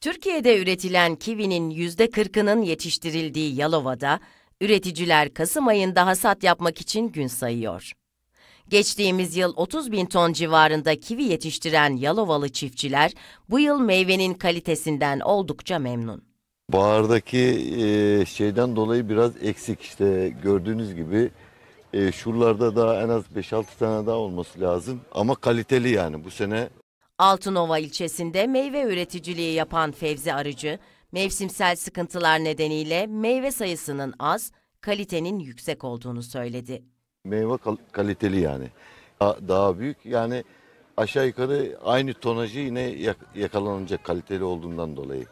Türkiye'de üretilen kivinin yüzde kırkının yetiştirildiği Yalova'da üreticiler Kasım ayında hasat yapmak için gün sayıyor. Geçtiğimiz yıl 30 bin ton civarında kivi yetiştiren Yalovalı çiftçiler bu yıl meyvenin kalitesinden oldukça memnun. Bahardaki e, şeyden dolayı biraz eksik işte gördüğünüz gibi e, şuralarda daha en az 5-6 tane daha olması lazım ama kaliteli yani bu sene Altınova ilçesinde meyve üreticiliği yapan Fevzi Arıcı, mevsimsel sıkıntılar nedeniyle meyve sayısının az, kalitenin yüksek olduğunu söyledi. Meyve kal- kaliteli yani. Daha, büyük yani aşağı yukarı aynı tonajı yine yak- yakalanacak kaliteli olduğundan dolayı.